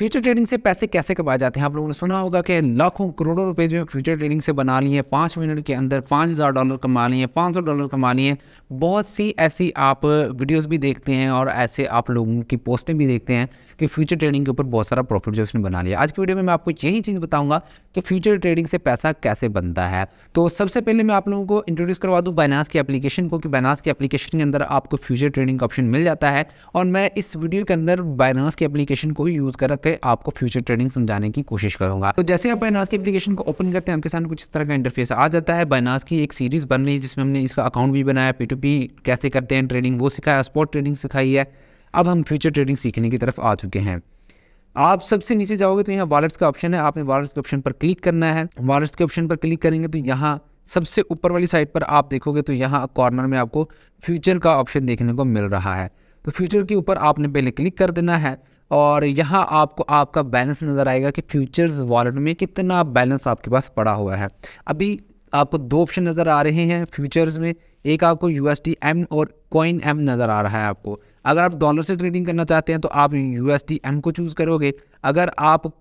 future trading से पैसे कैसे कमाए जाते हैं आप लोगों ने सुना होगा कि लाखों करोड़ों रुपए जो फ्यूचर ट्रेडिंग से बना लिए हैं पाँच मिनट के अंदर पाँच हज़ार डॉलर कमा लिए हैं पाँच सौ डॉलर कमा लिए हैं बहुत सी ऐसी आप वीडियोस भी देखते हैं और ऐसे आप लोगों की पोस्टें भी देखते हैं कि फ्यूचर ट्रेडिंग के ऊपर बहुत सारा प्रॉफिट जो उसने बना लिया आज की वीडियो में मैं आपको यही चीज़ बताऊँगा कि फ्यूचर ट्रेडिंग से पैसा कैसे बनता है तो सबसे पहले मैं आप लोगों को इंट्रोड्यूस करवा दूँ बैनास की एप्लीकेशन को कि बैनास की एप्लीकेशन के अंदर आपको फ्यूचर ट्रेडिंग का ऑप्शन मिल जाता है और मैं इस वीडियो के अंदर बैनास की एप्लीकेशन को ही यूज़ कर पे आपको फ्यूचर ट्रेडिंग समझाने की कोशिश करूंगा तो जैसे आप बाइनास की एप्लीकेशन को ओपन करते हैं आपके सामने कुछ इस तरह का इंटरफेस आ जाता है बाइनास की एक सीरीज बन रही है जिसमें हमने इसका अकाउंट भी बनाया पी टू पी कैसे करते हैं ट्रेडिंग वो सिखाया स्पॉट ट्रेडिंग सिखाई है अब हम फ्यूचर ट्रेडिंग सीखने की तरफ आ चुके हैं आप सबसे नीचे जाओगे तो यहाँ वॉलेट्स का ऑप्शन है आपने वॉलेट्स के ऑप्शन पर क्लिक करना है वॉलेट्स के ऑप्शन पर क्लिक करेंगे तो यहाँ सबसे ऊपर वाली साइड पर आप देखोगे तो यहाँ कॉर्नर में आपको फ्यूचर का ऑप्शन देखने को मिल रहा है तो फ्यूचर के ऊपर आपने पहले क्लिक कर देना है और यहाँ आपको आपका बैलेंस नज़र आएगा कि फ्यूचर्स वॉलेट में कितना बैलेंस आपके पास पड़ा हुआ है अभी आपको दो ऑप्शन नज़र आ रहे हैं फ्यूचर्स में एक आपको यू एस टी एम और कॉइन एम नज़र आ रहा है आपको अगर आप डॉलर से ट्रेडिंग करना चाहते हैं तो आप यू एस टी एम को चूज़ करोगे अगर आप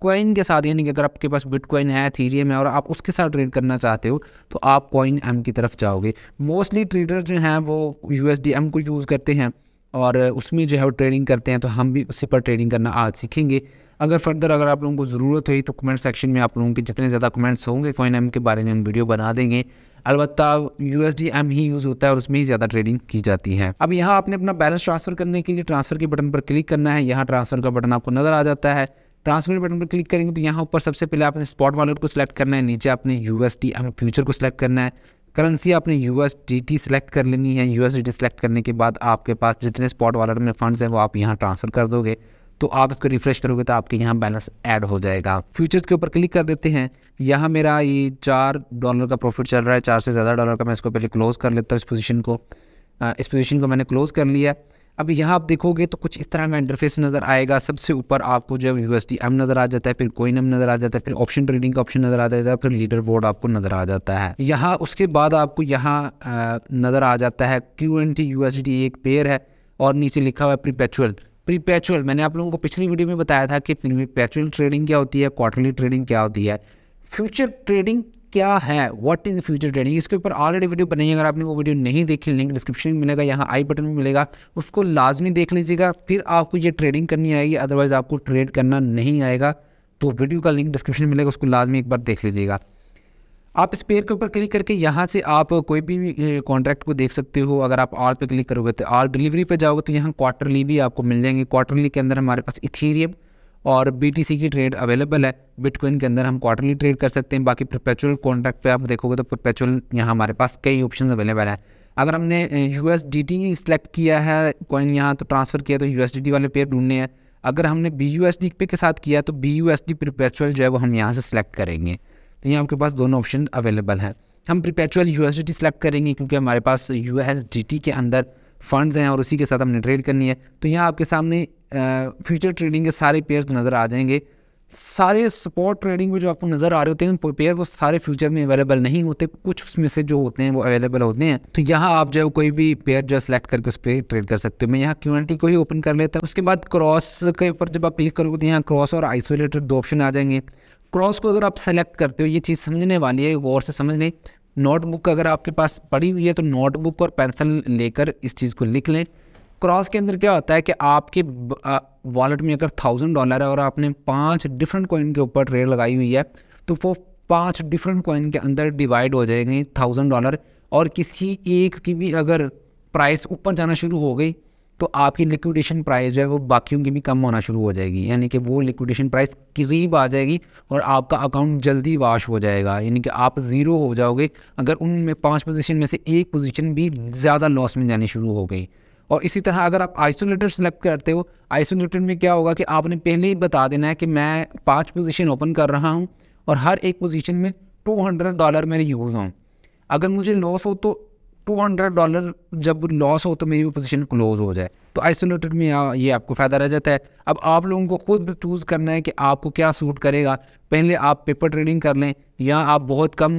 कॉइन के साथ यानी कि अगर आपके पास बिटकॉइन है थीरियम है और आप उसके साथ ट्रेड करना चाहते हो तो आप कॉइन एम की तरफ जाओगे मोस्टली ट्रेडर जो हैं वो यू एस डी एम को यूज़ करते हैं और उसमें जो है वो ट्रेनिंग करते हैं तो हम भी उसी पर ट्रेनिंग करना आज सीखेंगे अगर फर्दर अगर आप लोगों को ज़रूरत हुई तो कमेंट सेक्शन में आप लोगों के जितने ज़्यादा कमेंट्स होंगे कोइन एम के बारे में हम वीडियो बना देंगे अलबत्त यू एस डी एम ही यूज़ होता है और उसमें ही ज़्यादा ट्रेडिंग की जाती है अब यहाँ आपने अपना बैलेंस ट्रांसफ़र करने के लिए ट्रांसफ़र के बटन पर क्लिक करना है यहाँ ट्रांसफ़र का बटन आपको नज़र आ जाता है ट्रांसफर बटन पर क्लिक करेंगे तो यहाँ ऊपर सबसे पहले आपने स्पॉट वॉलेट को सिलेक्ट करना है नीचे आपने U S D M future को सिलेक्ट करना है करेंसी आपने U S D T select कर लेनी है U S D T select करने के बाद आपके पास जितने स्पॉट वॉलेट में फंड्स हैं वो आप यहाँ ट्रांसफ़र कर दोगे तो आप इसको रिफ्रेश करोगे तो आपके यहाँ बैलेंस ऐड हो जाएगा फ्यूचर्स के ऊपर क्लिक कर देते हैं यहाँ मेरा ये चार डॉलर का प्रॉफिट चल रहा है चार से ज़्यादा डॉलर का मैं इसको पहले क्लोज़ कर लेता हूँ इस पोजीशन को इस पोजीशन को मैंने क्लोज़ कर लिया अब यहाँ आप देखोगे तो कुछ इस तरह का इंटरफेस नज़र आएगा सबसे ऊपर आपको जो है एम नज़र आ जाता है फिर कोइन एम नज़र आ जाता है फिर ऑप्शन ट्रेडिंग का ऑप्शन नज़र आ जाता है फिर लीडर बोर्ड आपको नज़र आ जाता है यहाँ उसके बाद आपको यहाँ नज़र आ जाता है क्यू एन टी एक पेयर है और नीचे लिखा हुआ है प्रीपेचुअल प्रीपेचुअल मैंने आप लोगों को पिछली वीडियो में बताया था कि प्रीपेचुअल ट्रेडिंग क्या होती है क्वार्टरली ट्रेडिंग क्या होती है फ्यूचर ट्रेडिंग क्या है व्हाट इज़ फ्यूचर ट्रेडिंग इसके ऊपर ऑलरेडी वीडियो बनाई अगर आपने वो वीडियो नहीं देखी लिंक डिस्क्रिप्शन में मिलेगा यहाँ आई बटन में मिलेगा उसको लाजमी देख लीजिएगा फिर आपको ये ट्रेडिंग करनी आएगी अदरवाइज़ आपको ट्रेड करना नहीं आएगा तो वीडियो का लिंक डिस्क्रिप्शन में मिलेगा उसको लाजमी एक बार देख लीजिएगा आप इस पेयर के ऊपर क्लिक करके यहाँ से आप कोई भी कॉन्ट्रैक्ट को देख सकते हो अगर आप ऑल पे क्लिक करोगे तो ऑल डिलीवरी पे जाओगे तो यहाँ क्वार्टरली भी आपको मिल जाएंगे क्वार्टरली के अंदर हमारे पास इथीरियम और बी की ट्रेड अवेलेबल है बिटकॉइन के अंदर हम क्वार्टरली ट्रेड कर सकते हैं बाकी प्रपेचुअल कॉन्ट्रैक्ट पे आप देखोगे तो प्रपेचुअल यहाँ हमारे पास कई ऑप्शन अवेलेबल है अगर हमने U S D T select किया है कॉइन यहाँ तो ट्रांसफ़र किया तो यू एस डी टी वाले पेयर ढूंढने हैं अगर हमने बी यू एस डी पे के साथ किया तो B U S D perpetual जो है वो हम यहाँ से सिलेक्ट करेंगे तो यहाँ आपके पास दोनों ऑप्शन अवेलेबल हैं हम perpetual U S D T select करेंगे क्योंकि हमारे पास यू एस डी टी के अंदर फंड्स हैं और उसी के साथ हमने ट्रेड करनी है तो यहाँ आपके सामने फ्यूचर ट्रेडिंग के सारे पेयर्स नज़र आ जाएंगे सारे स्पॉट ट्रेडिंग में जो आपको नज़र आ रहे होते हैं पेयर वो सारे फ्यूचर में अवेलेबल नहीं होते कुछ उसमें से जो होते हैं वो अवेलेबल होते हैं तो यहाँ आप जो कोई भी पेयर जो सेलेक्ट करके उस पर ट्रेड कर सकते हो मैं यहाँ क्यूनिटी को ही ओपन कर लेता हूँ उसके बाद क्रॉस के ऊपर जब आप क्लिक करोगे तो यहाँ क्रॉस और आइसोलेटेड दो ऑप्शन आ जाएंगे क्रॉस को अगर आप सेलेक्ट करते हो ये चीज़ समझने वाली है गौर से समझ लें नोटबुक अगर आपके पास पड़ी हुई है तो नोटबुक और पेंसिल लेकर इस चीज़ को लिख लें क्रॉस के अंदर क्या होता है कि आपके वॉलेट में अगर थाउजेंड डॉलर है और आपने पांच डिफरेंट कॉइन के ऊपर ट्रेड लगाई हुई है तो वो पांच डिफरेंट कॉइन के अंदर डिवाइड हो जाएंगे थाउजेंड डॉलर और किसी एक की भी अगर प्राइस ऊपर जाना शुरू हो गई तो आपकी लिक्विडेशन प्राइस जो है वो बाकियों की भी कम होना शुरू हो जाएगी यानी कि वो लिक्विडेशन प्राइस करीब आ जाएगी और आपका अकाउंट जल्दी वाश हो जाएगा यानी कि आप ज़ीरो हो जाओगे अगर उनमें पांच पोजीशन में से एक पोजीशन भी ज़्यादा लॉस में जानी शुरू हो गई और इसी तरह अगर आप आइसोलेटर सेलेक्ट करते हो आइसोलेटर में क्या होगा कि आपने पहले ही बता देना है कि मैं पाँच पोजीशन ओपन कर रहा हूँ और हर एक पोजीशन में टू हंड्रेड डॉलर मेरे यूज़ हों अगर मुझे लॉस हो तो टू हंड्रेड डॉलर जब लॉस हो तो मेरी वो पोजीशन क्लोज हो जाए तो आइसोलेटेड में ये आपको फ़ायदा रह जाता है अब आप लोगों को खुद चूज़ करना है कि आपको क्या सूट करेगा पहले आप पेपर ट्रेडिंग कर लें या आप बहुत कम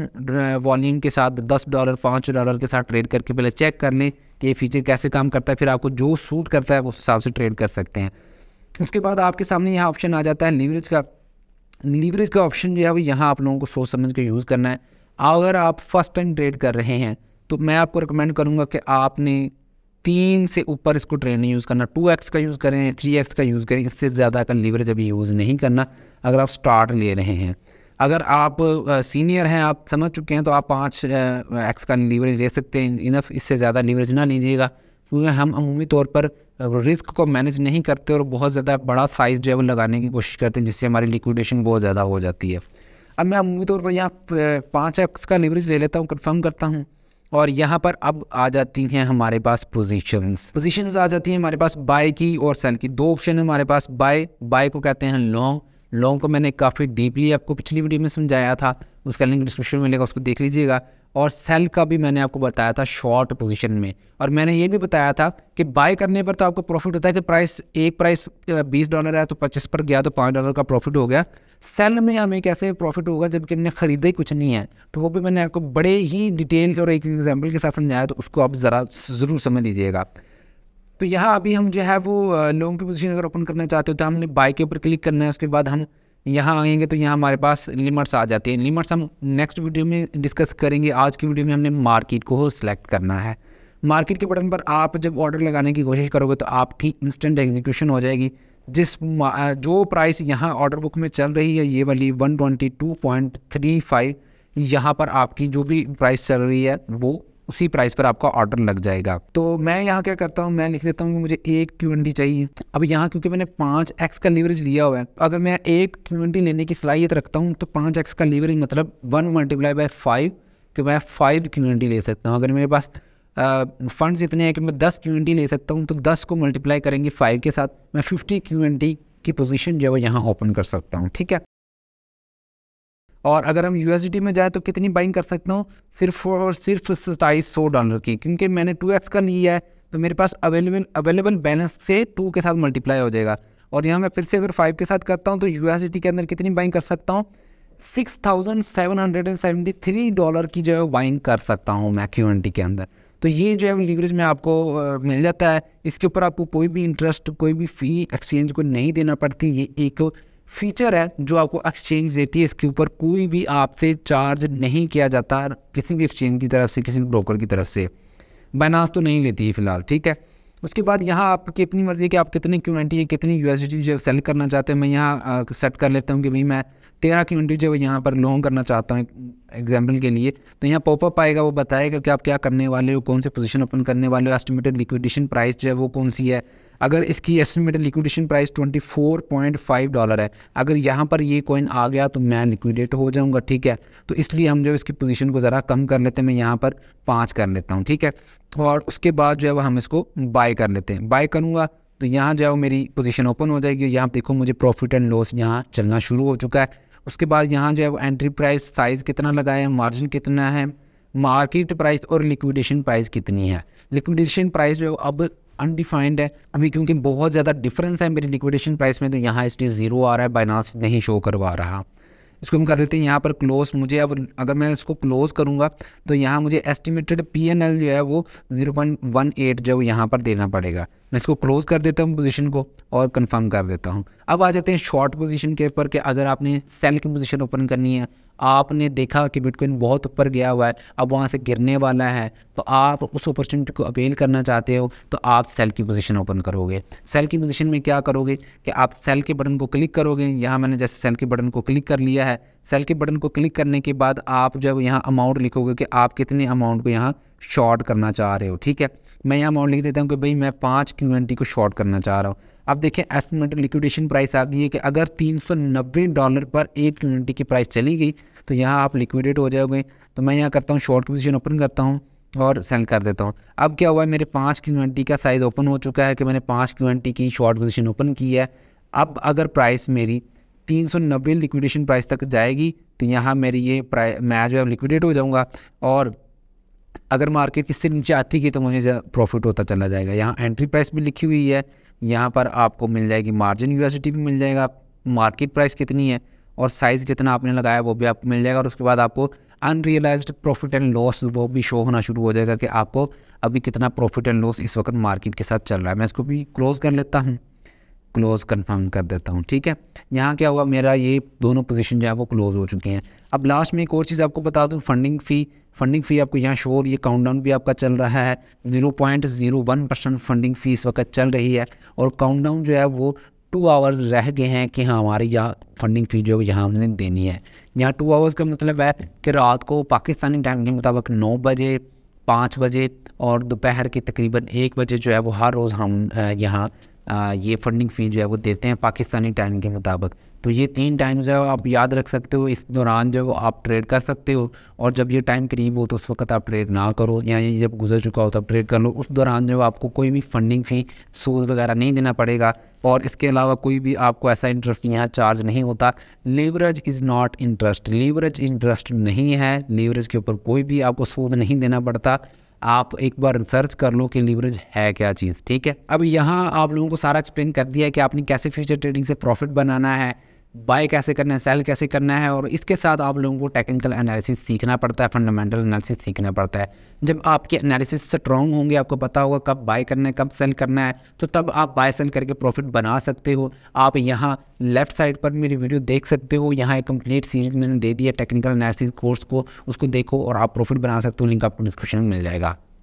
वॉल्यूम के साथ दस डॉलर पाँच डॉलर के साथ ट्रेड करके पहले चेक कर लें कि ये फीचर कैसे काम करता है फिर आपको जो सूट करता है उस हिसाब से ट्रेड कर सकते हैं उसके बाद आपके सामने यहाँ ऑप्शन आ जाता है लीवरेज का लीवरेज का ऑप्शन जो है वो यहाँ आप लोगों को सोच समझ के यूज़ करना है अगर आप फर्स्ट टाइम ट्रेड कर रहे हैं तो मैं आपको रिकमेंड करूँगा कि आपने तीन से ऊपर इसको ट्रेड नहीं यूज़ करना टू एक्स का यूज़ करें थ्री एक्स का यूज़ करें इससे ज़्यादा का लीवरेज अभी यूज़ नहीं करना अगर आप स्टार्ट ले रहे हैं अगर आप सीनियर हैं आप समझ चुके हैं तो आप पाँच एक्स का लीवरेज ले सकते हैं इनफ इससे ज़्यादा लीवरेज ना लीजिएगा क्योंकि हम अमूमी तौर पर रिस्क को मैनेज नहीं करते और बहुत ज़्यादा बड़ा साइज़ जो है वो लगाने की कोशिश करते हैं जिससे हमारी लिक्विडेशन बहुत ज़्यादा हो जाती है अब मैं अमूमी तौर पर यहाँ पाँच एक्स का लीवरेज ले लेता हूँ कन्फर्म करता हूँ और यहाँ पर अब आ जाती हैं हमारे पास पोजीशंस पोजीशंस आ जाती हैं हमारे पास बाय की और सेल की दो ऑप्शन है हमारे पास बाय बाय को कहते हैं लॉन्ग लॉन्ग को मैंने काफ़ी डीपली आपको पिछली वीडियो में समझाया था उसका लिंक डिस्क्रिप्शन में मिलेगा उसको देख लीजिएगा और सेल का भी मैंने आपको बताया था शॉर्ट पोजीशन में और मैंने ये भी बताया था कि बाय करने पर तो आपको प्रॉफिट होता है कि प्राइस एक प्राइस बीस डॉलर है तो पच्चीस पर गया तो पाँच डॉलर का प्रॉफिट हो गया सेल में हमें कैसे प्रॉफिट होगा जबकि हमने ख़रीदा ही कुछ नहीं है तो वो भी मैंने आपको बड़े ही डिटेल के और एक एग्जाम्पल के साथ समझाया तो उसको आप ज़रा ज़रूर समझ लीजिएगा तो यहाँ अभी हम जो है वो लोगों की पोजीशन अगर ओपन करना चाहते हो तो हमने बाई के ऊपर क्लिक करना है उसके बाद हम यहाँ आएंगे तो यहाँ हमारे पास लिमट्स आ जाते हैं लिमट्स हम नेक्स्ट वीडियो में डिस्कस करेंगे आज की वीडियो में हमने मार्केट को सिलेक्ट करना है मार्केट के बटन पर आप जब ऑर्डर लगाने की कोशिश करोगे तो आपकी इंस्टेंट एग्जीक्यूशन हो जाएगी जिस जो प्राइस यहाँ ऑर्डर बुक में चल रही है ये वाली 122.35 यहाँ पर आपकी जो भी प्राइस चल रही है वो उसी प्राइस पर आपका ऑर्डर लग जाएगा तो मैं यहाँ क्या करता हूँ मैं लिख देता हूँ कि मुझे एक क्यू चाहिए अब यहाँ क्योंकि मैंने पाँच एक्स का लीवरेज लिया हुआ है अगर मैं एक क्यू लेने की सलाहियत रखता हूँ तो पाँच एक्स का लीवरेज मतलब वन मल्टीप्लाई बाई फाइव कि मैं फाइव क्यू ले सकता हूँ अगर मेरे पास फंड्स इतने हैं कि मैं दस क्यू ले सकता हूँ तो दस को मल्टीप्लाई करेंगे फाइव के साथ मैं फिफ्टी क्यू की पोजीशन जो है यहाँ ओपन कर सकता हूँ ठीक है और अगर हम यू में जाए तो कितनी बाइंग कर सकता हूँ सिर्फ और सिर्फ सताईस सौ डॉलर की क्योंकि मैंने टू एक्स का लिया है तो मेरे पास अवेलेबल अवेलेबल बैलेंस से टू के साथ मल्टीप्लाई हो जाएगा और यहाँ मैं फिर से अगर फाइव के साथ करता हूँ तो यू के अंदर कितनी बाइंग कर सकता हूँ six thousand seven hundred and seventy three dollar की जो है बाइंग कर सकता हूँ मैं क्यू के अंदर तो ये जो है लीवरेज में आपको मिल जाता है इसके ऊपर आपको कोई भी इंटरेस्ट कोई भी फ़ी एक्सचेंज को नहीं देना पड़ती ये एक फीचर है जो आपको एक्सचेंज देती है इसके ऊपर कोई भी आपसे चार्ज नहीं किया जाता किसी भी एक्सचेंज की तरफ से किसी भी ब्रोकर की तरफ से बनास तो नहीं लेती है फिलहाल ठीक है उसके बाद यहाँ आपकी अपनी मर्ज़ी है कि आप कितनी क्यूनिटी है कितनी यू जो सेल करना चाहते हैं मैं यहाँ सेट कर लेता हूँ कि भाई मैं तेरह क्यूनिटी जो यहाँ पर लॉन्ग करना चाहता हूँ एग्जाम्पल के लिए तो यहाँ पॉपअप आएगा वो बताएगा कि आप क्या करने वाले हो कौन से पोजीशन ओपन करने वाले हो एस्टिमेटेड लिक्विडेशन प्राइस जो है वो कौन सी है अगर इसकी एस्टिमेटेड लिक्विडेशन प्राइस 24.5 डॉलर है अगर यहाँ पर ये कॉइन आ गया तो मैं लिक्विडेट हो जाऊँगा ठीक है तो इसलिए हम जो इसकी पोजीशन को ज़रा कम कर लेते हैं मैं यहाँ पर पाँच कर लेता हूँ ठीक है और उसके बाद जो है वह हम इसको बाय कर लेते हैं बाय करूँगा तो यहाँ जो है मेरी पोजिशन ओपन हो जाएगी यहाँ देखो मुझे प्रॉफिट एंड लॉस यहाँ चलना शुरू हो चुका है उसके बाद यहाँ जो है वो एंट्री प्राइस साइज़ कितना लगाया है मार्जिन कितना है मार्केट प्राइस और लिक्विडेशन प्राइस कितनी है लिक्विडेशन प्राइस जो है अब अनडिफाइंड है अभी क्योंकि बहुत ज़्यादा डिफरेंस है मेरी लिक्विडेशन प्राइस में तो यहाँ इसलिए ज़ीरो आ रहा है बाइनास नहीं शो करवा रहा इसको हम कर देते हैं यहाँ पर क्लोज मुझे अब अगर मैं इसको क्लोज करूँगा तो यहाँ मुझे एस्टिमेटेड पी एन एल जो है वो ज़ीरो पॉइंट वन एट जो यहाँ पर देना पड़ेगा मैं इसको क्लोज़ कर देता हूँ पोजीशन को और कंफर्म कर देता हूँ अब आ जाते हैं शॉर्ट पोजीशन के ऊपर कि अगर आपने सेल की पोजीशन ओपन करनी है आपने देखा कि बिटकॉइन बहुत ऊपर गया हुआ है अब वहाँ से गिरने वाला है तो आप उस अपॉर्चुनिटी को अवेल करना चाहते हो तो आप सेल की पोजीशन ओपन करोगे सेल की पोजीशन में क्या करोगे कि आप सेल के बटन को क्लिक करोगे यहाँ मैंने जैसे सेल के बटन को क्लिक कर लिया है सेल के बटन को क्लिक करने के बाद आप जब यहाँ अमाउंट लिखोगे कि आप कितने अमाउंट को यहाँ शॉर्ट करना चाह रहे हो ठीक है मैं यहाँ अमाउंट लिख देता हूँ कि भाई मैं पाँच क्यू को शॉर्ट करना चाह रहा हूँ अब देखें एस्टिमेटेड लिक्विडेशन प्राइस आ गई है कि अगर 390 डॉलर पर एक यूनिटी की प्राइस चली गई तो यहाँ आप लिक्विडेट हो जाओगे तो मैं यहाँ करता हूँ शॉर्ट पोजिशन ओपन करता हूँ और सेल कर देता हूँ अब क्या हुआ है मेरे पाँच क्यूएनटी का साइज़ ओपन हो चुका है कि मैंने पाँच क्यूएनटी की शॉर्ट पोजिशन ओपन की है अब अगर प्राइस मेरी 390 लिक्विडेशन प्राइस तक जाएगी तो यहाँ मेरी ये प्राइस मैं जो है लिक्विडेट हो जाऊँगा और अगर मार्केट इससे नीचे आती गई तो मुझे प्रॉफिट होता चला जाएगा यहाँ एंट्री प्राइस भी लिखी हुई है यहाँ पर आपको मिल जाएगी मार्जिन यूएसडी भी मिल जाएगा मार्केट प्राइस कितनी है और साइज़ कितना आपने लगाया वो भी आपको मिल जाएगा और उसके बाद आपको अनरियलाइज प्रॉफिट एंड लॉस वो भी शो होना शुरू हो जाएगा कि आपको अभी कितना प्रॉफिट एंड लॉस इस वक्त मार्केट के साथ चल रहा है मैं इसको भी क्लोज़ कर लेता हूँ क्लोज़ कन्फर्म कर देता हूँ ठीक है यहाँ क्या हुआ मेरा ये दोनों पोजीशन जो है वो क्लोज़ हो चुके हैं अब लास्ट में एक और चीज़ आपको बता दूँ फंडिंग फ़ी फंडिंग फ़ी आपको यहाँ शोर ये डाउन भी आपका चल रहा है zero point zero one percent funding fee इस वक्त चल रही है और डाउन जो है वो टू आवर्स रह गए हैं कि हाँ हमारी यहाँ फंडिंग फ़ी जो यहाँ हमने देनी है यहाँ टू आवर्स का मतलब है कि रात को पाकिस्तानी टाइम के मुताबिक नौ बजे पाँच बजे और दोपहर के तकरीबन एक बजे जो है वो हर रोज़ हम यहाँ ये फंडिंग फ़ी जो है वो देते हैं पाकिस्तानी टाइम के मुताबिक तो ये तीन टाइम जो है आप याद रख सकते हो इस दौरान जो आप ट्रेड कर सकते हो और जब ये टाइम करीब हो तो उस वक्त आप ट्रेड ना करो या ये जब गुजर चुका हो तब तो ट्रेड कर लो उस दौरान जो है आपको कोई भी फंडिंग फ़ी सूद वगैरह नहीं देना पड़ेगा और इसके अलावा कोई भी आपको ऐसा इंटरेस्ट यहाँ चार्ज नहीं होता leverage is not interest leverage interest नहीं है लीवरेज के ऊपर कोई भी आपको सूद नहीं देना पड़ता आप एक बार रिसर्च कर लो कि लीवरेज है क्या चीज़ ठीक है अब यहाँ आप लोगों को सारा एक्सप्लेन कर दिया है कि आपने कैसे फ्यूचर ट्रेडिंग से प्रॉफिट बनाना है बाय कैसे करना है सेल कैसे करना है और इसके साथ आप लोगों को टेक्निकल एनालिसिस सीखना पड़ता है फंडामेंटल एनालिसिस सीखना पड़ता है जब आपके एनालिसिस स्ट्रॉन्ग होंगे आपको पता होगा कब बाय करना है कब सेल करना है तो तब आप बाय सेल करके प्रॉफिट बना सकते हो आप यहाँ लेफ्ट साइड पर मेरी वीडियो देख सकते हो यहाँ एक कंप्लीट सीरीज़ मैंने दे दी है टेक्निकल एनालिसिस कोर्स को उसको देखो और आप प्रॉफिट बना सकते हो लिंक आपको डिस्क्रिप्शन में मिल जाएगा